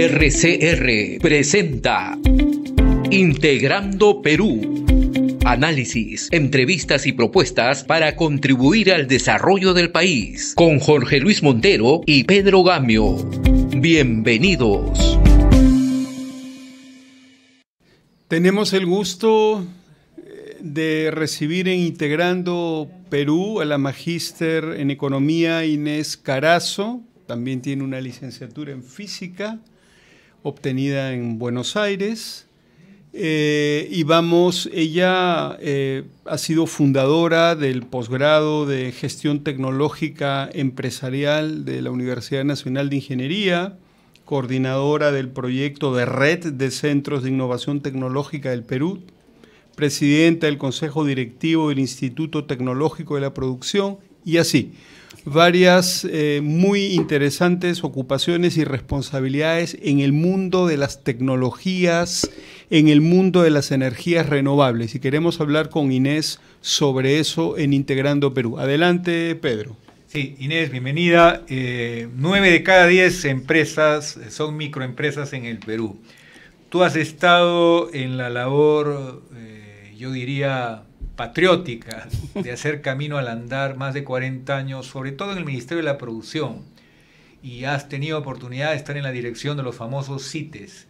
RCR presenta Integrando Perú. Análisis, entrevistas y propuestas para contribuir al desarrollo del país con Jorge Luis Montero y Pedro Gamio. Bienvenidos. Tenemos el gusto eh, de recibir en Integrando Perú a la magíster en economía Inés Carazo, también tiene una licenciatura en física obtenida en Buenos Aires. Eh, y vamos, ella eh, ha sido fundadora del posgrado de gestión tecnológica empresarial de la Universidad Nacional de Ingeniería, coordinadora del proyecto de red de centros de innovación tecnológica del Perú, presidenta del Consejo Directivo del Instituto Tecnológico de la Producción y así varias eh, muy interesantes ocupaciones y responsabilidades en el mundo de las tecnologías, en el mundo de las energías renovables. Y queremos hablar con Inés sobre eso en Integrando Perú. Adelante, Pedro. Sí, Inés, bienvenida. Eh, nueve de cada diez empresas eh, son microempresas en el Perú. Tú has estado en la labor, yo diría, patriótica de hacer camino al andar más de 40 años, sobre todo en el Ministerio de la Producción, y has tenido oportunidad de estar en la dirección de los famosos CITES.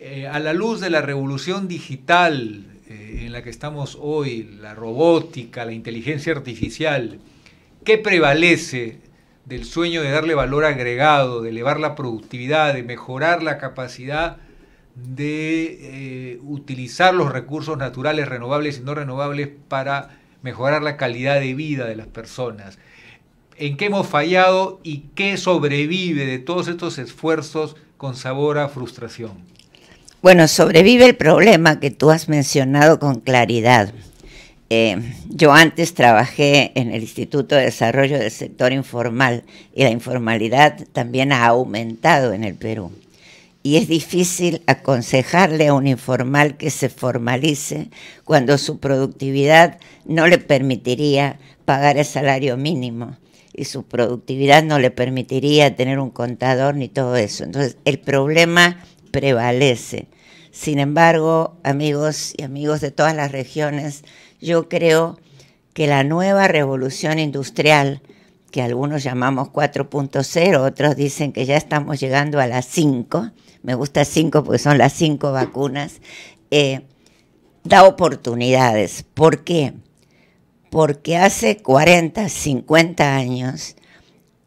Eh, a la luz de la revolución digital eh, en la que estamos hoy, la robótica, la inteligencia artificial, ¿qué prevalece del sueño de darle valor agregado, de elevar la productividad, de mejorar la capacidad de eh, utilizar los recursos naturales, renovables y no renovables, para mejorar la calidad de vida de las personas. ¿En qué hemos fallado y qué sobrevive de todos estos esfuerzos con sabor a frustración? Bueno, sobrevive el problema que tú has mencionado con claridad. Eh, yo antes trabajé en el Instituto de Desarrollo del Sector Informal y la informalidad también ha aumentado en el Perú y es difícil aconsejarle a un informal que se formalice cuando su productividad no le permitiría pagar el salario mínimo y su productividad no le permitiría tener un contador ni todo eso. Entonces, el problema prevalece. Sin embargo, amigos y amigos de todas las regiones, yo creo que la nueva revolución industrial, que algunos llamamos 4.0, otros dicen que ya estamos llegando a las 5, me gusta cinco porque son las cinco vacunas, eh, da oportunidades. ¿Por qué? Porque hace 40, 50 años,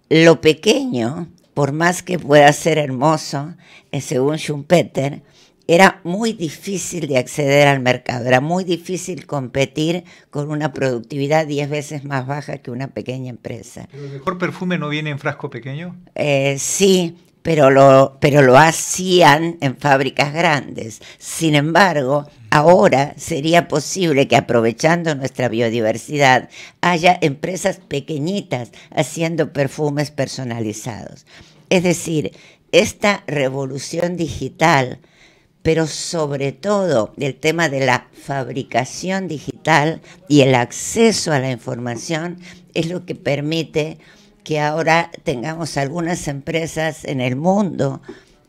lo pequeño, por más que pueda ser hermoso, eh, según Schumpeter, era muy difícil de acceder al mercado, era muy difícil competir con una productividad 10 veces más baja que una pequeña empresa. ¿Pero el mejor perfume no viene en frasco pequeño? Eh, sí, pero lo, pero lo hacían en fábricas grandes. Sin embargo, ahora sería posible que aprovechando nuestra biodiversidad haya empresas pequeñitas haciendo perfumes personalizados. Es decir, esta revolución digital, pero sobre todo el tema de la fabricación digital y el acceso a la información es lo que permite que ahora tengamos algunas empresas en el mundo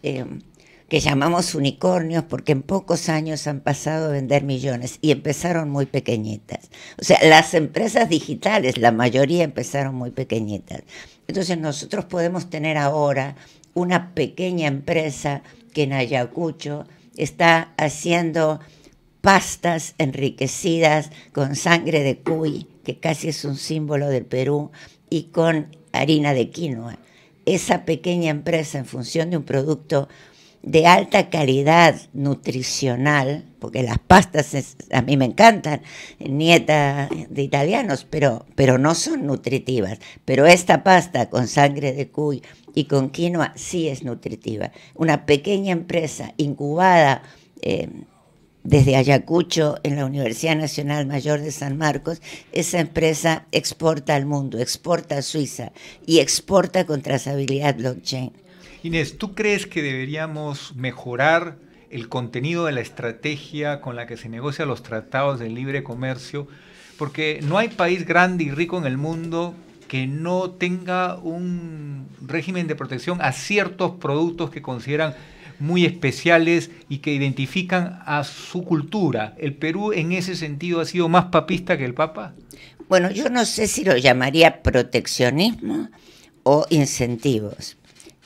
em, que llamamos unicornios porque en pocos años han pasado a vender millones y empezaron muy pequeñitas. O sea, las empresas digitales, la mayoría empezaron muy pequeñitas. Entonces nosotros podemos tener ahora una pequeña empresa que en Ayacucho está haciendo pastas enriquecidas con sangre de cuy, que casi es un símbolo del Perú, y con harina de quinoa. Esa pequeña empresa en función de un producto de alta calidad nutricional, porque las pastas a mí me encantan, nieta de italianos, pero, pero no son nutritivas. Pero esta pasta con sangre de cuy y con quinoa sí es nutritiva. Una pequeña empresa incubada. Eh, desde Ayacucho, en la Universidad Nacional Mayor de San Marcos, esa empresa exporta al mundo, exporta a Suiza y exporta con trazabilidad blockchain. Inés, ¿tú crees que deberíamos mejorar el contenido de la estrategia con la que se negocian los tratados de libre comercio? Porque no hay país grande y rico en el mundo que no tenga un régimen de protección a ciertos productos que consideran muy especiales y que identifican a su cultura. ¿El Perú en ese sentido ha sido más papista que el Papa? Bueno, yo no sé si lo llamaría proteccionismo o incentivos.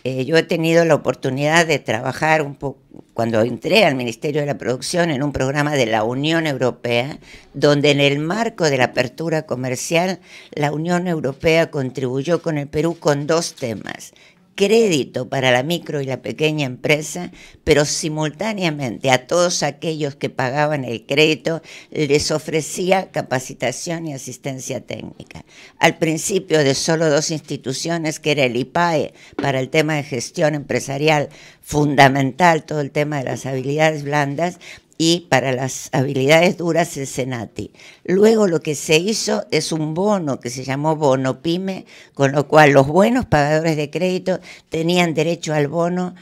Eh, yo he tenido la oportunidad de trabajar un poco, cuando entré al Ministerio de la Producción, en un programa de la Unión Europea, donde en el marco de la apertura comercial, la Unión Europea contribuyó con el Perú con dos temas, crédito para la micro y la pequeña empresa, pero simultáneamente a todos aquellos que pagaban el crédito les ofrecía capacitación y asistencia técnica. Al principio de solo dos instituciones, que era el IPAE para el tema de gestión empresarial, fundamental todo el tema de las habilidades blandas, y para las habilidades duras el Senati. Luego lo que se hizo es un bono que se llamó bono pyme, con lo cual los buenos pagadores de crédito tenían derecho al bono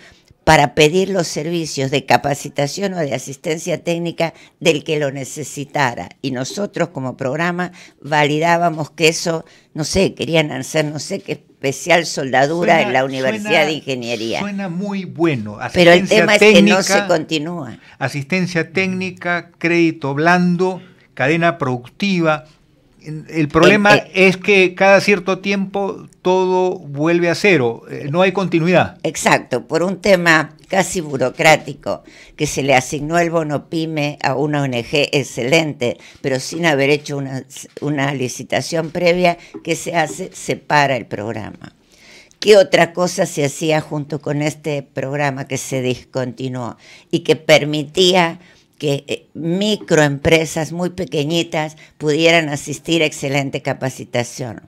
para pedir los servicios de capacitación o de asistencia técnica del que lo necesitara. Y nosotros como programa validábamos que eso, no sé, querían hacer no sé qué especial soldadura en la Universidad de Ingeniería. Suena muy bueno. Asistencia Pero el tema es que no se continúa. Asistencia técnica, crédito blando, cadena productiva el problema es que cada cierto tiempo todo vuelve a cero, eh, no hay continuidad. Exacto, por un tema casi burocrático, que se le asignó el bono PYME a una ONG excelente, pero sin haber hecho una, licitación previa, que se hace? Se para el programa. ¿Qué otra cosa se hacía junto con este programa que se discontinuó y que permitía que eh, microempresas muy pequeñitas pudieran asistir a excelente capacitación.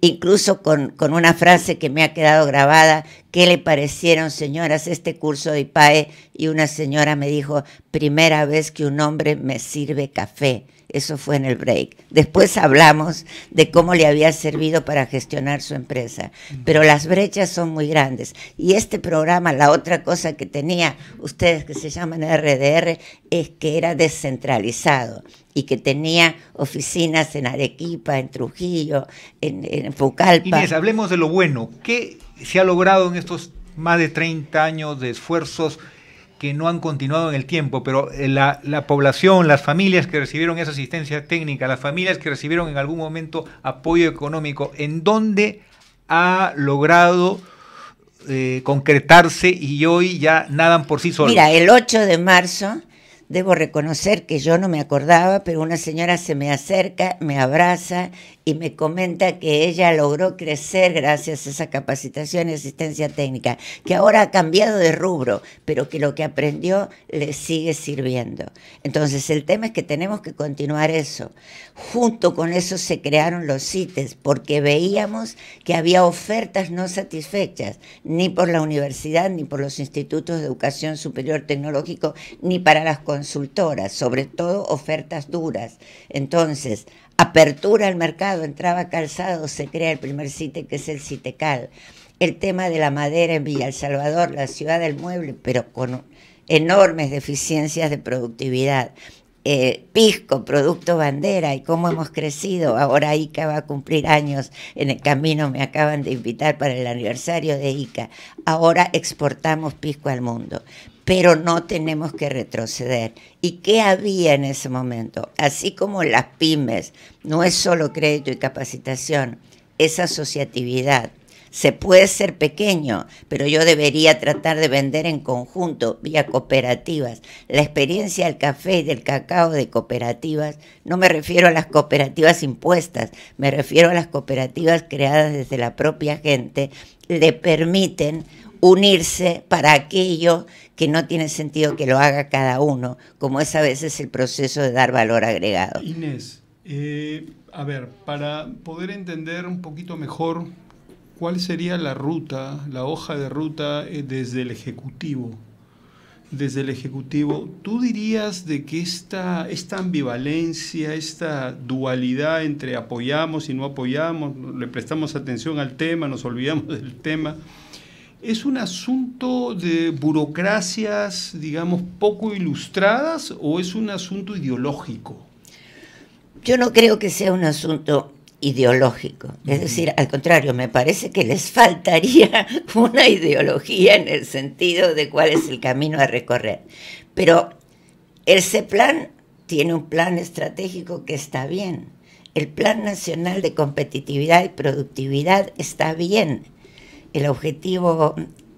Incluso con, una frase que me ha quedado grabada, qué le parecieron, señoras, este curso de IPAE. Y una señora me dijo, primera vez que un hombre me sirve café. Eso fue en el break. Después hablamos de cómo le había servido para gestionar su empresa. Pero las brechas son muy grandes. Y este programa, la otra cosa que tenía ustedes que se llaman RDR, es que era descentralizado y que tenía oficinas en Arequipa, en Trujillo, en, en hablemos de lo bueno. ¿Qué se ha logrado en estos más de 30 años de esfuerzos que no han continuado en el tiempo, pero eh, la, población, las familias que recibieron esa asistencia técnica, las familias que recibieron en algún momento apoyo económico, ¿en dónde ha logrado eh, concretarse y hoy ya nadan por sí solos? Mira, el 8 de marzo, debo reconocer que yo no me acordaba, pero una señora se me acerca, me abraza y me comenta que ella logró crecer gracias a esa capacitación y asistencia técnica, que ahora ha cambiado de rubro, pero que lo que aprendió le sigue sirviendo. Entonces el tema es que tenemos que continuar eso. Junto con eso se crearon los CITES, porque veíamos que había ofertas no satisfechas, ni por la universidad, ni por los institutos de educación superior tecnológico, ni para las consultoras, sobre todo ofertas duras. Entonces, apertura al mercado, entraba calzado, se crea el primer sitio que es el CITECAL. El tema de la madera en Villa El Salvador, la ciudad del mueble, pero con enormes deficiencias de productividad. Eh, pisco, Producto Bandera, y cómo hemos crecido. Ahora ICA va a cumplir años, en el camino me acaban de invitar para el aniversario de ICA. Ahora exportamos Pisco al mundo, pero no tenemos que retroceder. ¿Y qué había en ese momento? Así como las pymes, no es solo crédito y capacitación, es asociatividad se puede ser pequeño, pero yo debería tratar de vender en conjunto, vía cooperativas. La experiencia del café y del cacao de cooperativas, no me refiero a las cooperativas impuestas, me refiero a las cooperativas creadas desde la propia gente, le permiten unirse para aquello que no tiene sentido que lo haga cada uno, como es a veces el proceso de dar valor agregado. Inés, eh, a ver, para poder entender un poquito mejor cuál sería la ruta, la hoja de ruta eh, desde el Ejecutivo. Desde el Ejecutivo, ¿tú dirías de que esta, esta ambivalencia, esta dualidad entre apoyamos y no apoyamos, le prestamos atención al tema, nos olvidamos del tema, es un asunto de burocracias, digamos, poco ilustradas o es un asunto ideológico? Yo no creo que sea un asunto ideológico. Es decir, al contrario, me parece que les faltaría una ideología en el sentido de cuál es el camino a recorrer. Pero ese plan tiene un plan estratégico que está bien. El Plan Nacional de Competitividad y Productividad está bien. El objetivo,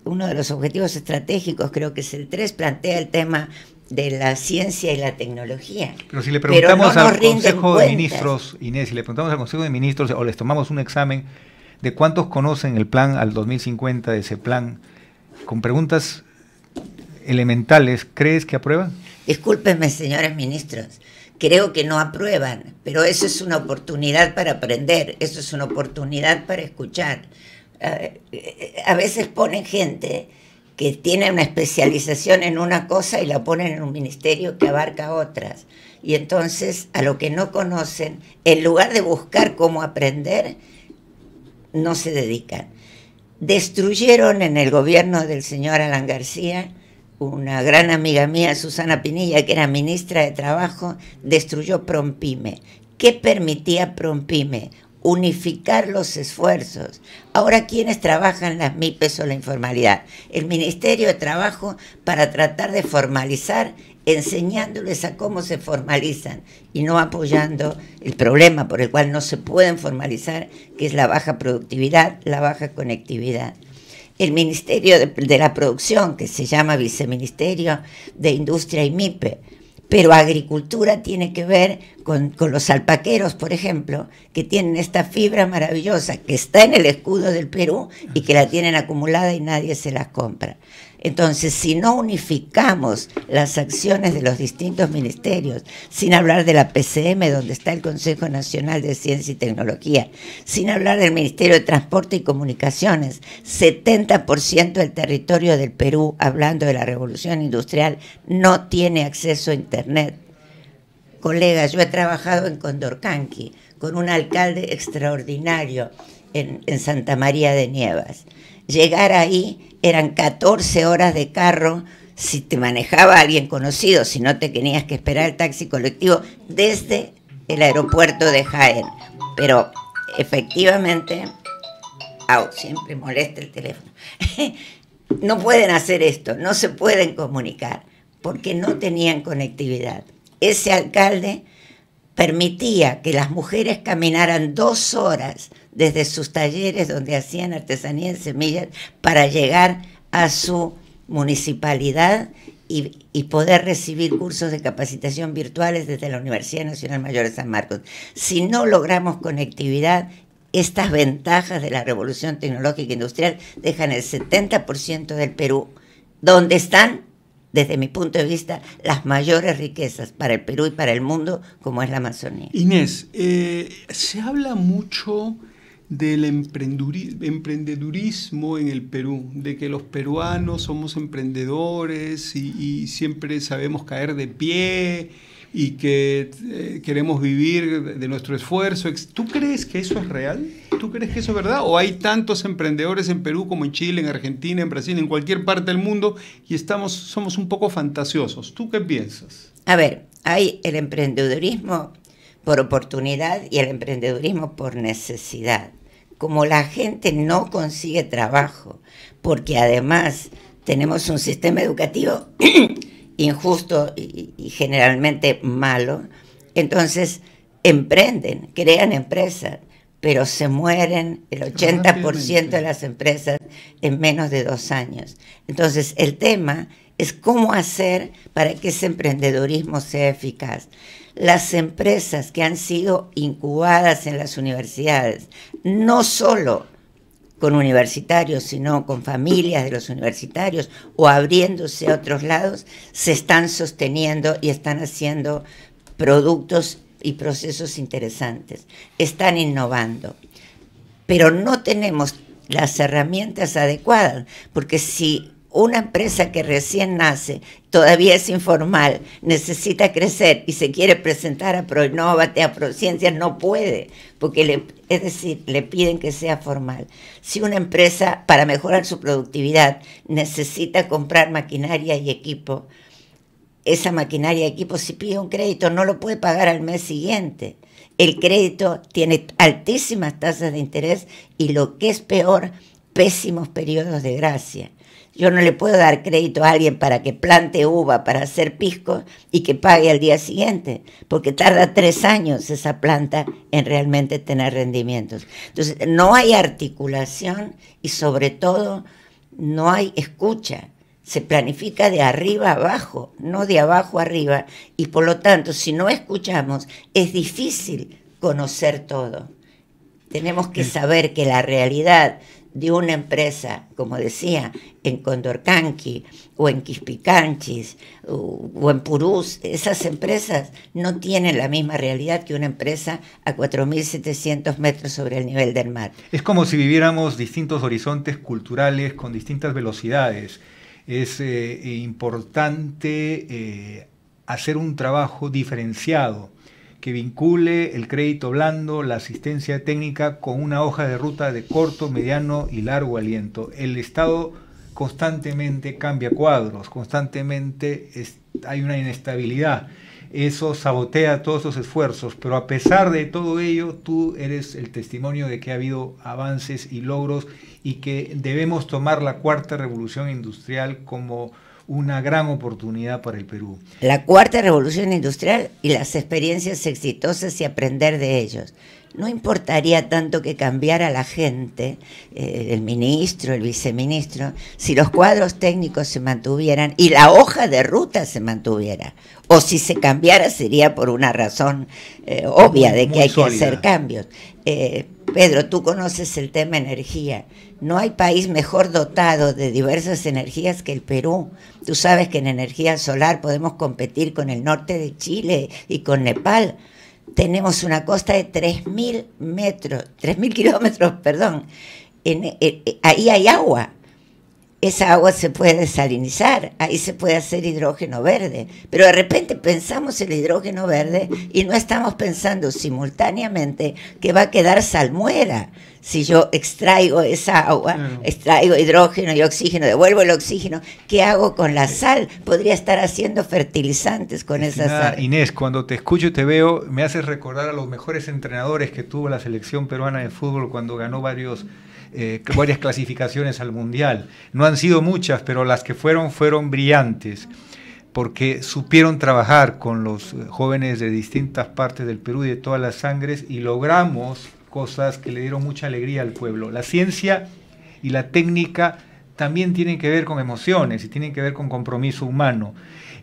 uno de los objetivos estratégicos, creo que es el 3, plantea el tema de la ciencia y la tecnología. Pero si le preguntamos al Consejo de Ministros, Inés, si le preguntamos al Consejo de Ministros o les tomamos un examen de cuántos conocen el plan al 2050, de ese plan, con preguntas elementales, ¿crees que aprueban? Discúlpenme, señores ministros, creo que no aprueban, pero eso es una oportunidad para aprender, eso es una oportunidad para escuchar. Eh, eh, eh, a veces ponen gente que tiene una especialización en una cosa y la ponen en un ministerio que abarca otras. Y entonces a lo que no conocen, en lugar de buscar cómo aprender, no se dedican. Destruyeron en el gobierno del señor Alan García, una gran amiga mía, Susana Pinilla, que era ministra de Trabajo, destruyó Prompime. ¿Qué permitía Prompime? unificar los esfuerzos. Ahora, ¿quiénes trabajan las MIPES o la informalidad? El Ministerio de Trabajo para tratar de formalizar, enseñándoles a cómo se formalizan y no apoyando el problema por el cual no se pueden formalizar, que es la baja productividad, la baja conectividad el Ministerio de, la Producción, que se llama Viceministerio de Industria y MIPE, pero agricultura tiene que ver con, los alpaqueros, por ejemplo, que tienen esta fibra maravillosa que está en el escudo del Perú y que la tienen acumulada y nadie se las compra. Entonces, si no unificamos las acciones de los distintos ministerios, sin hablar de la PCM, donde está el Consejo Nacional de Ciencia y Tecnología, sin hablar del Ministerio de Transporte y Comunicaciones, 70% del territorio del Perú, hablando de la revolución industrial, no tiene acceso a Internet colegas. Yo he trabajado en Condorcanqui con un alcalde extraordinario en, Santa María de Nievas. Llegar ahí eran 14 horas de carro si te manejaba alguien conocido, si no te tenías que esperar el taxi colectivo desde el aeropuerto de Jaén. Pero efectivamente, siempre molesta el teléfono. no pueden hacer esto, no se pueden comunicar porque no tenían conectividad ese alcalde permitía que las mujeres caminaran dos horas desde sus talleres donde hacían artesanía en semillas para llegar a su municipalidad y, poder recibir cursos de capacitación virtuales desde la Universidad Nacional Mayor de San Marcos. Si no logramos conectividad, estas ventajas de la revolución tecnológica industrial dejan el 70% del Perú donde están desde mi punto de vista, las mayores riquezas para el Perú y para el mundo, como es la Amazonía. Inés, eh, se habla mucho del emprendedurismo en el Perú, de que los peruanos somos emprendedores y, siempre sabemos caer de pie y que eh, queremos vivir de nuestro esfuerzo. ¿Tú crees que eso es real? ¿Tú crees que eso es verdad? ¿O hay tantos emprendedores en Perú como en Chile, en Argentina, en Brasil, en cualquier parte del mundo y estamos, somos un poco fantasiosos? ¿Tú qué piensas? A ver, hay el emprendedorismo por oportunidad y el emprendedorismo por necesidad. Como la gente no consigue trabajo, porque además tenemos un sistema educativo injusto y generalmente malo, entonces emprenden, crean empresas pero se mueren el 80% de las empresas en menos de dos años. Entonces, el tema es cómo hacer para que ese emprendedorismo sea eficaz. Las empresas que han sido incubadas en las universidades, no solo con universitarios, sino con familias de los universitarios o abriéndose a otros lados, se están sosteniendo y están haciendo productos y procesos interesantes, están innovando, pero no tenemos las herramientas adecuadas, porque si una empresa que recién nace, todavía es informal, necesita crecer y se quiere presentar a Proinnovate, a Prociencia, no puede, porque es decir, le piden que sea formal. Si una empresa, para mejorar su productividad, necesita comprar maquinaria y equipo, esa maquinaria de equipo, si pide un crédito, no lo puede pagar al mes siguiente. El crédito tiene altísimas tasas de interés y lo que es peor, pésimos periodos de gracia. Yo no le puedo dar crédito a alguien para que plante uva para hacer pisco y que pague al día siguiente, porque tarda tres años esa planta en realmente tener rendimientos. Entonces, no hay articulación y sobre todo no hay escucha se planifica de arriba abajo, no de abajo arriba, y por lo tanto, si no escuchamos, es difícil conocer todo. Tenemos que saber que la realidad de una empresa, como decía, en Condorcanqui o en Quispicanchis o en Purús, esas empresas no tienen la misma realidad que una empresa a 4.700 metros sobre el nivel del mar. Es como si viviéramos distintos horizontes culturales con distintas velocidades es eh, importante eh, hacer un trabajo diferenciado que vincule el crédito blando, la asistencia técnica con una hoja de ruta de corto, mediano y largo aliento. El Estado constantemente cambia cuadros, constantemente hay una inestabilidad eso sabotea todos esos esfuerzos, pero a pesar de todo ello, tú eres el testimonio de que ha habido avances y logros y que debemos tomar la cuarta revolución industrial como una gran oportunidad para el Perú. La cuarta revolución industrial y las experiencias exitosas y aprender de ellos no importaría tanto que cambiara la gente, eh, el ministro, el viceministro, si los cuadros técnicos se mantuvieran y la hoja de ruta se mantuviera. O si se cambiara sería por una razón eh, obvia de que hay que hacer cambios. Eh, Pedro, tú conoces el tema energía. No hay país mejor dotado de diversas energías que el Perú. Tú sabes que en energía solar podemos competir con el norte de Chile y con Nepal tenemos una costa de 3.000 metros, 3.000 kilómetros, perdón. ahí hay agua esa agua se puede desalinizar, ahí se puede hacer hidrógeno verde, pero de repente pensamos el hidrógeno verde y no estamos pensando simultáneamente que va a quedar salmuera. Si yo extraigo esa agua, extraigo hidrógeno y oxígeno, devuelvo el oxígeno, ¿qué hago con la sal? Podría estar haciendo fertilizantes con esa sal. Inés, cuando te escucho y te veo, me haces recordar a los mejores entrenadores que tuvo la selección peruana de fútbol cuando ganó varios eh, varias clasificaciones al Mundial. No han sido muchas, pero las que fueron fueron brillantes porque supieron trabajar con los jóvenes de distintas partes del Perú y de todas las sangres y logramos cosas que le dieron mucha alegría al pueblo. La ciencia y la técnica también tienen que ver con emociones y tienen que ver con compromiso humano.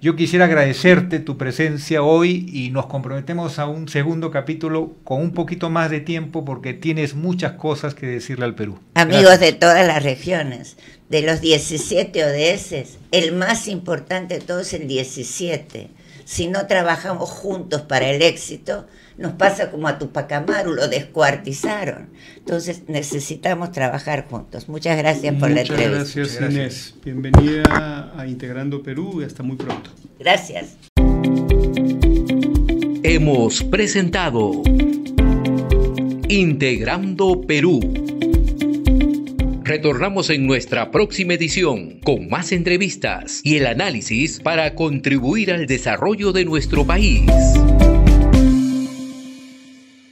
Yo quisiera agradecerte tu presencia hoy y nos comprometemos a un segundo capítulo con un poquito más de tiempo porque tienes muchas cosas que decirle al Perú. Amigos de todas las regiones, de los 17 ODS, el más importante de todos es el 17. Si no trabajamos juntos para el éxito, nos pasa como a Tupac Amaru, lo descuartizaron. Entonces necesitamos trabajar juntos. Muchas gracias por la entrevista. Muchas gracias, Inés. Bienvenida a Integrando Perú y hasta muy pronto. Gracias. Hemos presentado Integrando Perú Retornamos en nuestra próxima edición con más entrevistas y el análisis para contribuir al desarrollo de nuestro país.